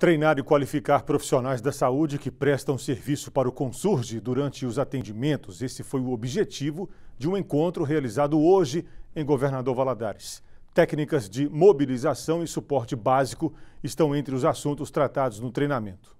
Treinar e qualificar profissionais da saúde que prestam serviço para o Consurge durante os atendimentos. Esse foi o objetivo de um encontro realizado hoje em Governador Valadares. Técnicas de mobilização e suporte básico estão entre os assuntos tratados no treinamento.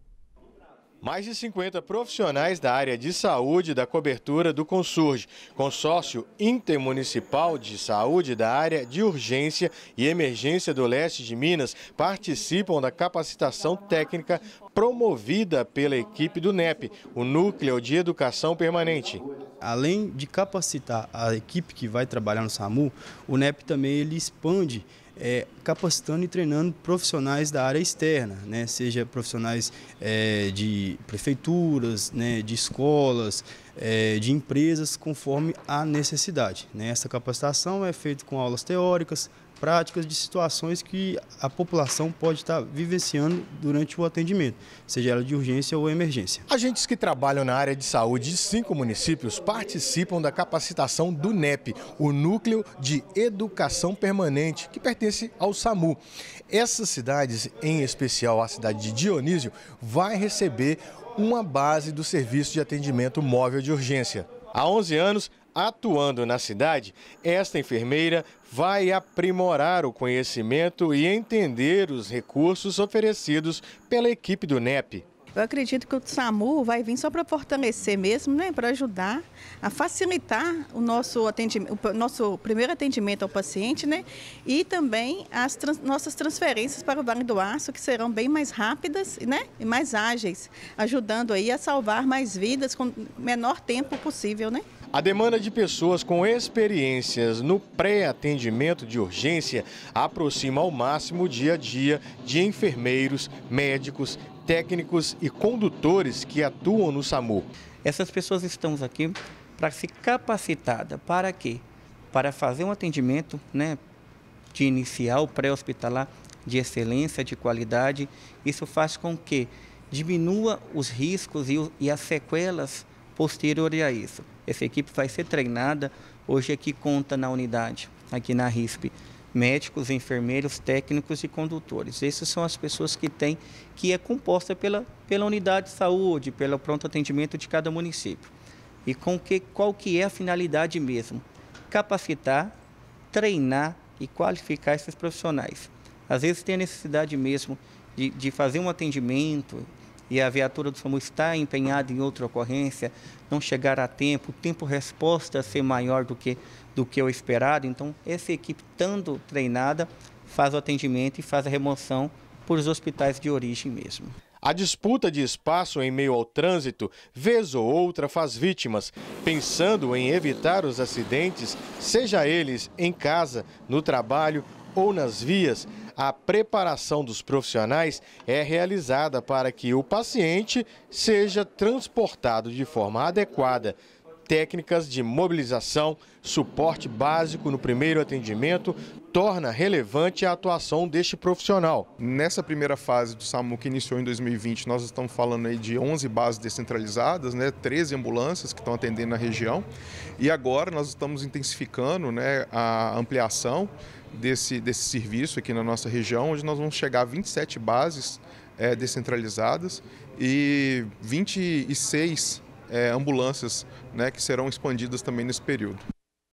Mais de 50 profissionais da área de saúde da cobertura do Consurge, consórcio intermunicipal de saúde da área de urgência e emergência do leste de Minas, participam da capacitação técnica promovida pela equipe do NEP, o Núcleo de Educação Permanente. Além de capacitar a equipe que vai trabalhar no SAMU, o NEP também ele expande é, capacitando e treinando profissionais da área externa, né? seja profissionais é, de prefeituras, né? de escolas, é, de empresas, conforme a necessidade. Né? Essa capacitação é feita com aulas teóricas, práticas, de situações que a população pode estar vivenciando durante o atendimento, seja ela de urgência ou emergência. Agentes que trabalham na área de saúde de cinco municípios participam da capacitação do NEP, o Núcleo de Educação Permanente, que pertence ao SAMU. Essas cidades, em especial a cidade de Dionísio, vai receber uma base do serviço de atendimento móvel de urgência. Há 11 anos, Atuando na cidade, esta enfermeira vai aprimorar o conhecimento e entender os recursos oferecidos pela equipe do NEP. Eu acredito que o SAMU vai vir só para fortalecer mesmo, né, para ajudar a facilitar o nosso, atendimento, o nosso primeiro atendimento ao paciente né, e também as trans, nossas transferências para o Vale do Aço, que serão bem mais rápidas né, e mais ágeis, ajudando aí a salvar mais vidas com o menor tempo possível. Né? A demanda de pessoas com experiências no pré-atendimento de urgência aproxima ao máximo o dia a dia de enfermeiros, médicos, técnicos e condutores que atuam no SAMU. Essas pessoas estão aqui para se capacitada para quê? Para fazer um atendimento, né, de inicial pré-hospitalar de excelência, de qualidade. Isso faz com que diminua os riscos e, e as sequelas posteriores a isso. Essa equipe vai ser treinada. Hoje aqui conta na unidade, aqui na RISP, médicos, enfermeiros, técnicos e condutores. Essas são as pessoas que têm, que é composta pela, pela unidade de saúde, pelo pronto atendimento de cada município. E com que, qual que é a finalidade mesmo? Capacitar, treinar e qualificar esses profissionais. Às vezes tem a necessidade mesmo de, de fazer um atendimento, e a viatura do SAMU está empenhada em outra ocorrência, não chegar a tempo, o tempo resposta ser maior do que, do que o esperado. Então, essa equipe, estando treinada, faz o atendimento e faz a remoção por os hospitais de origem mesmo. A disputa de espaço em meio ao trânsito, vez ou outra, faz vítimas, pensando em evitar os acidentes, seja eles em casa, no trabalho ou nas vias, a preparação dos profissionais é realizada para que o paciente seja transportado de forma adequada. Técnicas de mobilização, suporte básico no primeiro atendimento, torna relevante a atuação deste profissional. Nessa primeira fase do SAMU que iniciou em 2020, nós estamos falando aí de 11 bases descentralizadas, né, 13 ambulâncias que estão atendendo na região. E agora nós estamos intensificando né, a ampliação desse, desse serviço aqui na nossa região, onde nós vamos chegar a 27 bases é, descentralizadas e 26 é, ambulâncias né, que serão expandidas também nesse período.